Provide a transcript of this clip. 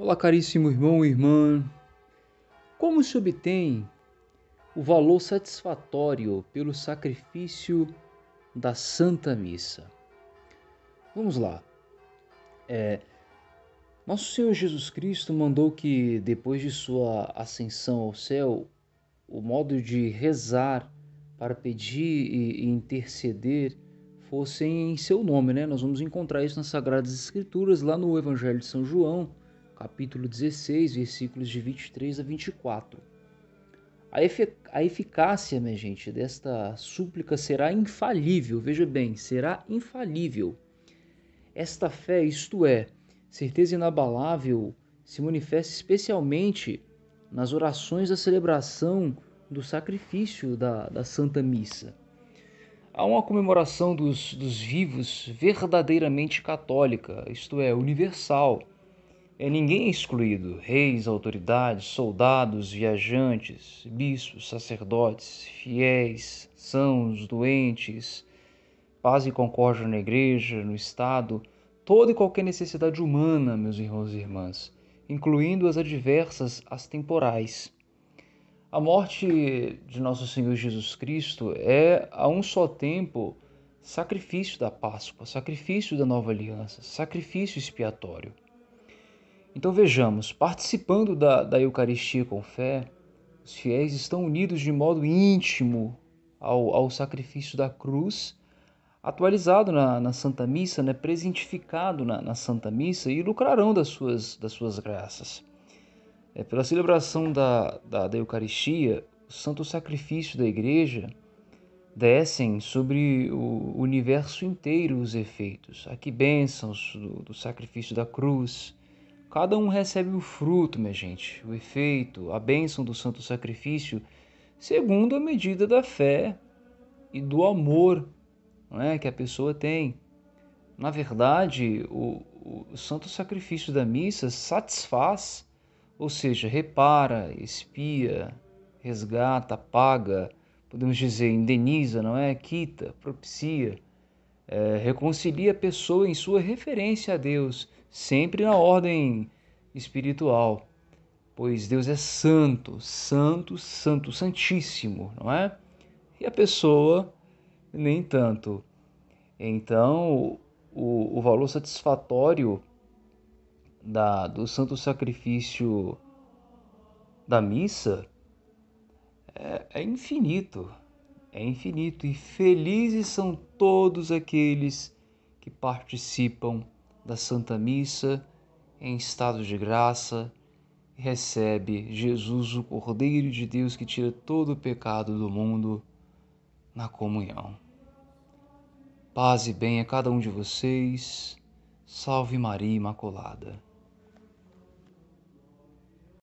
Olá, caríssimo irmão e irmã. Como se obtém o valor satisfatório pelo sacrifício da Santa Missa? Vamos lá. É, nosso Senhor Jesus Cristo mandou que, depois de sua ascensão ao céu, o modo de rezar para pedir e interceder fossem em seu nome, né? Nós vamos encontrar isso nas Sagradas Escrituras, lá no Evangelho de São João, capítulo 16, versículos de 23 a 24. A, efic a eficácia, minha gente, desta súplica será infalível, veja bem, será infalível. Esta fé, isto é, certeza inabalável, se manifesta especialmente nas orações da celebração do sacrifício da, da Santa Missa. Há uma comemoração dos, dos vivos verdadeiramente católica, isto é, universal é, ninguém é excluído: reis, autoridades, soldados, viajantes, bispos, sacerdotes, fiéis, sãos, doentes, paz e concórdia na igreja, no Estado, toda e qualquer necessidade humana, meus irmãos e irmãs, incluindo as adversas, as temporais. A morte de nosso Senhor Jesus Cristo é, a um só tempo, sacrifício da Páscoa, sacrifício da nova aliança, sacrifício expiatório. Então vejamos, participando da, da Eucaristia com fé, os fiéis estão unidos de modo íntimo ao, ao sacrifício da cruz, atualizado na, na Santa Missa, né, presentificado na, na, Santa Missa e lucrarão das suas, das suas graças. É, pela celebração da, da, da Eucaristia, o santo sacrifício da Igreja descem sobre o universo inteiro os efeitos. Aqui bênçãos do, do sacrifício da cruz, Cada um recebe o fruto, minha gente, o efeito, a bênção do santo sacrifício, segundo a medida da fé e do amor não é, que a pessoa tem. Na verdade, o, o santo sacrifício da missa satisfaz, ou seja, repara, espia resgata, paga, podemos dizer, indeniza, não é? Quita, propicia é, reconcilia a pessoa em sua referência a Deus, sempre na ordem espiritual, pois Deus é santo, santo, santo, santíssimo, não é? E a pessoa nem tanto. Então, o, o valor satisfatório da, do santo sacrifício da missa é, é infinito é infinito e felizes são todos aqueles que participam da Santa Missa em estado de graça e recebe Jesus, o Cordeiro de Deus que tira todo o pecado do mundo na comunhão. Paz e bem a cada um de vocês. Salve Maria Imaculada.